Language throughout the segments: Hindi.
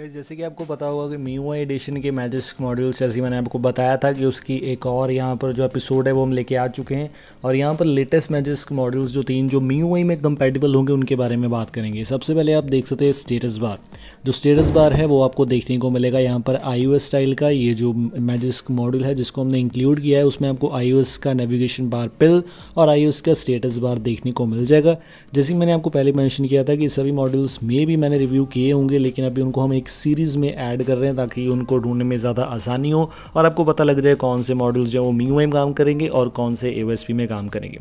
गैस जैसे कि आपको पता होगा कि मीवा एडिशन के मैजिस्क मॉड्यूल्स जैसे मैंने आपको बताया था कि उसकी एक और यहाँ पर जो एपिसोड है वो हम लेके आ चुके हैं और यहाँ पर लेटेस्ट मैजिस्क मॉड्यूल्स जो तीन जो आई में कंपेटेबल होंगे उनके बारे में बात करेंगे सबसे पहले आप देख सकते हैं स्टेटस बार जो स्टेटस बार है वो आपको देखने को मिलेगा यहाँ पर आई स्टाइल का ये जो मैजिस्क मॉड्यूल है जिसको हमने इंक्लूड किया है उसमें आपको आई का नेविगेशन बार पिल और आई का स्टेटस बार देखने को मिल जाएगा जैसे मैंने आपको पहले मैंशन किया था कि सभी मॉड्यूल्स में भी मैंने रिव्यू किए होंगे लेकिन अभी उनको हम एक सीरीज़ में ऐड कर रहे हैं ताकि उनको ढूंढने में ज़्यादा आसानी हो और आपको पता लग जाए कौन से मॉडल्स जो वो मी में काम करेंगे और कौन से ए में काम करेंगे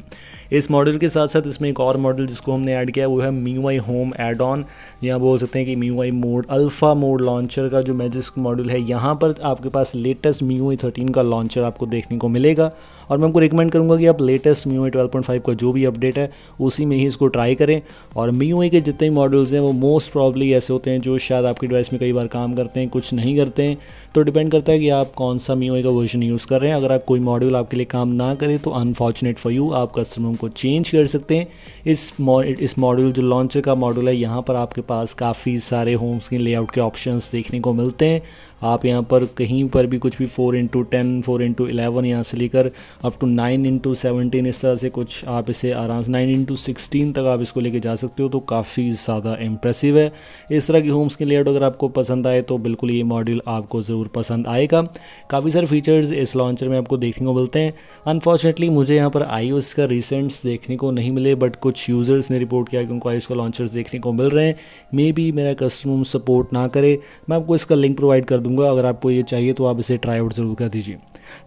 इस मॉडल के साथ साथ इसमें एक और मॉडल जिसको हमने ऐड किया वो है MIUI home add on या बोल सकते हैं कि MIUI mode alpha mode launcher का जो मैजिस्क मॉडल है यहाँ पर आपके पास लेटेस्ट मी आई थर्टीन का लॉन्चर आपको देखने को मिलेगा और मैं आपको रिकमेंड करूँगा कि आप latest MIUI twelve point five का जो भी अपडेट है उसी में ही इसको ट्राई करें और मी के जितने मॉडल्स हैं वो मोस्ट प्रॉब्ली ऐसे होते हैं जो शायद आपकी डिवाइस इसमें कई बार काम करते हैं कुछ नहीं करते हैं तो डिपेंड करता है कि आप कौन सा मी का वर्जन यूज़ कर रहे हैं अगर आप कोई मॉड्यूल आपके लिए काम ना करे तो अनफॉर्चुनेट फॉर यू आप कस्टमर को चेंज कर सकते हैं इस मॉड इस मॉड्यूल जो लॉन्चर का मॉड्यूल है यहाँ पर आपके पास काफ़ी सारे होम्स के लेआउट के ऑप्शन देखने को मिलते हैं आप यहाँ पर कहीं पर भी कुछ भी four into ten four into eleven यहाँ से लेकर up to nine into seventeen इस तरह से कुछ आप इसे आराम से नाइन इंटू सिक्सटीन तक आप इसको लेके जा सकते हो तो काफ़ी ज़्यादा इम्प्रेसिव है इस तरह की होम्स के लेआउट अगर आपको पसंद आए तो बिल्कुल ये मॉड्यूल आपको ज़रूर ज़रूर पसंद आएगा काफ़ी सारे फीचर्स इस लॉन्चर में आपको देखने को मिलते हैं अनफॉर्चुनेटली मुझे यहाँ पर आई का रिसेंट्स देखने को नहीं मिले बट कुछ यूज़र्स ने रिपोर्ट किया कि उनको आई का लॉन्चर्स देखने को मिल रहे हैं मे बी मेरा कस्टमर सपोर्ट ना करे मैं आपको इसका लिंक प्रोवाइड कर दूँगा अगर आपको ये चाहिए तो आप इसे ट्राई आउट ज़रूर कर दीजिए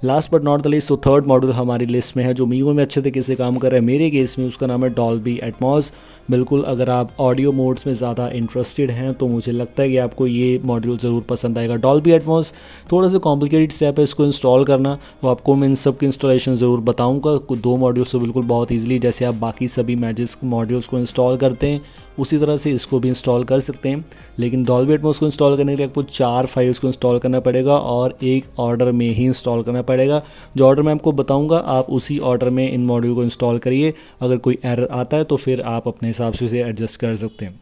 last but not the least तो थर्ड मॉडल हमारी लिस्ट में है जो मीगो में अच्छे तरीके से काम कर रहा है मेरे केस में उसका नाम है डॉल्बी एटमॉस बिल्कुल अगर आप ऑडियो मोड्स में ज़्यादा इंटरेस्टेड हैं तो मुझे लगता है कि आपको ये मॉड्यूल ज़रूर पसंद आएगा डॉल्बी एटमॉस थोड़ा सा कॉम्प्लिकेटेड स्टेप है इसको इंस्टॉल करना तो आपको मैं इन सब की इंस्टॉलेशन ज़रूर बताऊँगा दो मॉड्यूल्स तो बिल्कुल बहुत ईजिली जैसे आप बाकी सभी मैजिक मॉड्यूल्स को इंस्टॉल करते हैं उसी तरह से इसको भी इंस्टॉल कर सकते हैं लेकिन डॉलबेट में उसको इंस्टॉल करने के लिए आपको चार फाइल्स को इंस्टॉल करना पड़ेगा और एक ऑर्डर में ही इंस्टॉल करना पड़ेगा जो ऑर्डर मैं आपको बताऊँगा आप उसी ऑर्डर में इन मॉड्यूल को इंस्टॉल करिए अगर कोई एरर आता है तो फिर आप अपने हिसाब से उसे एडजस्ट कर सकते हैं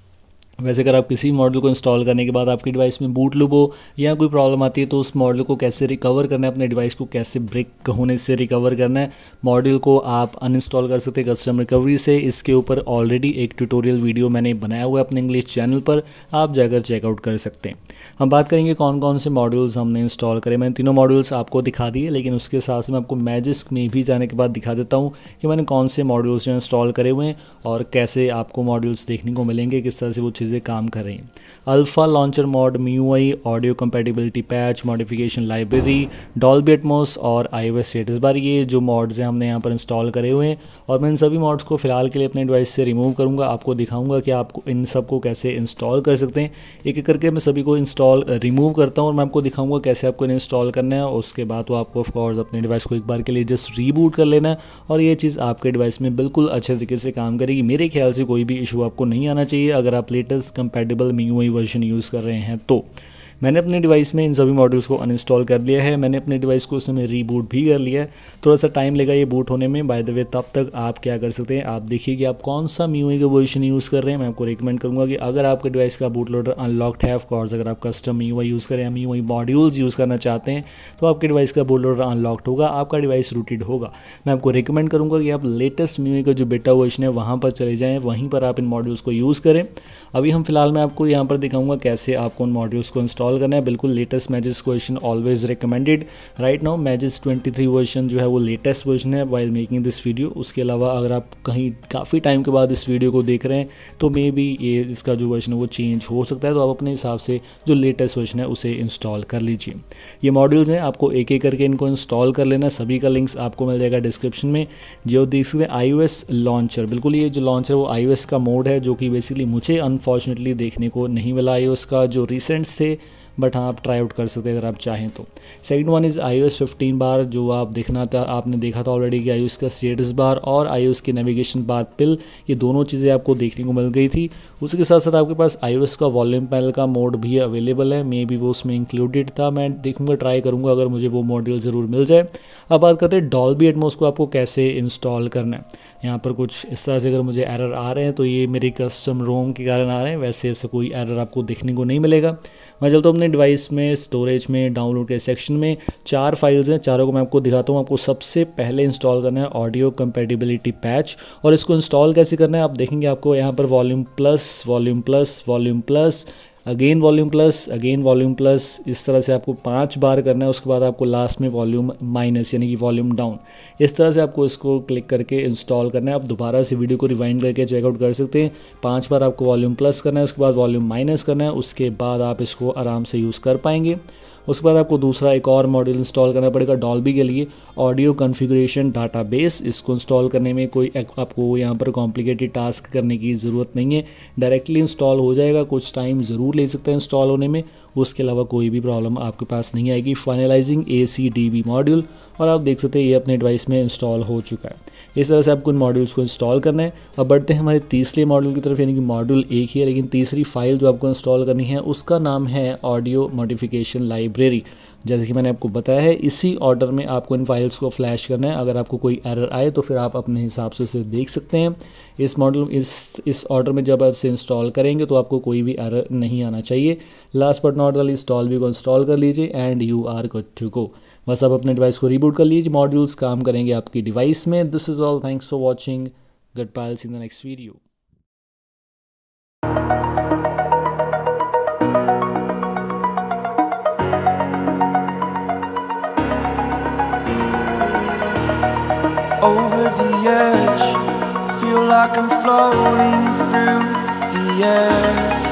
वैसे अगर आप किसी मॉडल को इंस्टॉल करने के बाद आपकी डिवाइस में बूट लूप हो या कोई प्रॉब्लम आती है तो उस मॉडल को कैसे रिकवर करना है अपने डिवाइस को कैसे ब्रेक होने से रिकवर करना है मॉडल को आप अनइंस्टॉल कर सकते हैं कस्टम रिकवरी से इसके ऊपर ऑलरेडी एक ट्यूटोरियल वीडियो मैंने बनाया हुआ है अपने इंग्लिश चैनल पर आप जाकर चेकआउट कर सकते हैं हम बात करेंगे कौन कौन से मॉड्यूल्स हमने इंस्टॉल करे मैंने तीनों मॉड्यूल्स आपको दिखा दिए लेकिन उसके साथ मैं आपको मैजिस्क में भी जाने के बाद दिखा देता हूँ कि मैंने कौन से मॉड्यूल्स जो इंस्टॉल करे हुए हैं और कैसे आपको मॉड्यूल्स देखने को मिलेंगे किस तरह से वो चीज़ चीज़ें काम कर रही हैं alpha launcher mod I audio compatibility patch modification library Dolby Atmos और आई स्टेट स्टेटस बार ये जो मॉड्स हैं हमने यहाँ पर इंस्टॉल करे हुए हैं और मैं इन सभी मॉड्स को फ़िलहाल के लिए अपने डिवाइस से रिमूव करूँगा आपको दिखाऊँगा कि आप इन सबको कैसे इंस्टॉल कर सकते हैं एक एक करके मैं सभी को इंस्टॉल रिमूव करता हूँ और मैं आपको दिखाऊँगा कैसे आपको इन्हें इंस्टॉल करना है उसके बाद वो आपको ऑफकोर्स अपने डिवाइस को एक बार के लिए जस्ट रीबूट कर लेना है और ये चीज़ आपके डिवाइस में बिल्कुल अच्छे तरीके से काम करेगी मेरे ख्याल से कोई भी इशू आपको नहीं आना चाहिए अगर आप latest compatible Mi version use कर रहे हैं तो मैंने अपने डिवाइस में इन सभी मॉड्यूल्स को अनइंस्टॉल कर लिया है मैंने अपने डिवाइस को उसमें रीबूट भी कर लिया है थोड़ा सा टाइम लगा ये बूट होने में बाय द वे तब तक आप क्या कर सकते हैं आप देखिए कि आप कौन सा म्यू का पोजिशन यूज़ कर रहे हैं मैं आपको रिकमेंड करूँगा कि अगर आपके डिवाइस का बूट लोडर अनलॉक्ड है ऑफकोर्स अगर आप कस्टम मी यूज़ करें या मी मॉड्यूल्स यूज़ करना चाहते हैं तो आपके डिवाइस का बूट लोडर अनलॉक्ड होगा आपका डिवाइस रूटेड होगा मैं आपको रिकमेंड करूँगा कि आप लेटेस्ट म्यू का जो बेटा वर्जन है वहाँ पर चले जाएँ वहीं पर आप इन मॉड्यूल्स को यूज़ करें अभी हम फिलहाल मैं आपको यहाँ पर दिखाऊँगा कैसे आपको उन मॉड्यूल्स को इंस्टॉल सॉल्व करना है बिल्कुल latest Magisk question always recommended right now Magisk 23 version जो है वो लेटेस्ट वर्जन है वाइल मेकिंग दिस वीडियो उसके अलावा अगर आप कहीं काफ़ी टाइम के बाद इस वीडियो को देख रहे हैं तो मे बी ये इसका जो वर्जन है वो चेंज हो सकता है तो आप अपने हिसाब से जो लेटेस्ट वर्जन है उसे इंस्टॉल कर लीजिए ये मॉड्यूल्स हैं आपको एक एक करके इनको इंस्टॉल कर लेना सभी का लिंक्स आपको मिल जाएगा डिस्क्रिप्शन में जो देख सकते हैं आई लॉन्चर बिल्कुल ये जो लॉन्चर वो आई का मोड है जो कि बेसिकली मुझे अनफॉर्चुनेटली देखने को नहीं मिला आई का जो रिसेंट्स थे बट हाँ आप ट्राई आउट कर सकते हैं अगर आप चाहें तो second one is I O S fifteen बार जो आप देखना था आपने देखा था ऑलरेडी कि आई का स्टेटस बार और आई की नेविगेशन बार पिल ये दोनों चीज़ें आपको देखने को मिल गई थी उसके साथ साथ आपके पास आई का वॉल्यूम पैनल का मोड भी अवेलेबल है मे बी वो उसमें इंक्लूडेड था मैं देखूँगा ट्राई करूँगा अगर मुझे वो मॉड्यूल ज़रूर मिल जाए अब बात करते हैं डॉल बी एटमोस को आपको कैसे इंस्टॉल करना है यहाँ पर कुछ इस तरह से अगर मुझे एरर आ रहे हैं तो ये मेरी कस्टम रोम के कारण आ रहे हैं वैसे ऐसे कोई एरर आपको देखने को नहीं मिलेगा मैं चलता तो हूँ अपने डिवाइस में स्टोरेज में डाउनलोड के सेक्शन में चार फाइल्स हैं चारों को मैं आपको दिखाता हूँ आपको सबसे पहले इंस्टॉल करना है ऑडियो कंपेटिबिलिटी पैच और इसको इंस्टॉल कैसे करना है आप देखेंगे आपको यहाँ पर volume plus volume plus volume plus again volume plus again volume plus इस तरह से आपको पाँच बार करना है उसके बाद आपको लास्ट में वॉल्यूम माइनस यानी कि वॉल्यूम डाउन इस तरह से आपको इसको क्लिक करके इंस्टॉल करना है आप दोबारा से वीडियो को रिवाइंड करके चेकआउट कर सकते हैं पाँच बार आपको वॉल्यूम प्लस करना है उसके बाद वॉल्यूम माइनस करना है उसके बाद आप इसको आराम से यूज़ कर पाएंगे उसके बाद आपको दूसरा एक और मॉड्यूल इंस्टॉल करना पड़ेगा डॉल्बी के लिए ऑडियो डाटा बेस इसको इंस्टॉल करने में कोई आपको यहाँ पर कॉम्प्लिकेटेड टास्क करने की ज़रूरत नहीं है डायरेक्टली इंस्टॉल हो जाएगा कुछ टाइम ज़रूर ले सकते हैं इंस्टॉल होने में उसके अलावा कोई भी प्रॉब्लम आपके पास नहीं आएगी finalising A C D module और आप देख सकते हैं ये अपने डिवाइस में इंस्टॉल हो चुका है इस तरह से आपको इन मॉड्यूल्स को इंस्टॉल करना है और बढ़ते हैं हमारे तीसरे मॉड्यूल की तरफ यानी कि मॉड्यूल एक ही है लेकिन तीसरी फाइल जो आपको इंस्टॉल करनी है उसका नाम है ऑडियो मॉडिफिकेशन लाइब्रेरी जैसे कि मैंने आपको बताया है इसी ऑर्डर में आपको इन फाइल्स को फ्लैश करना है अगर आपको कोई एरर आए तो फिर आप अपने हिसाब से उसे देख सकते हैं इस मॉडल इस इस ऑर्डर में जब आप इसे इंस्टॉल करेंगे तो आपको कोई भी एरर नहीं आना चाहिए लास्ट बट नॉट इस इंस्टॉल भी को इंस्टॉल कर लीजिए and you are good to go बस आप अपने डिवाइस को रिबूट कर लीजिए मॉड्यूल्स काम करेंगे आपकी डिवाइस में this is all thanks for watching gut piles in the next video Over the edge, feel like I'm floating through the air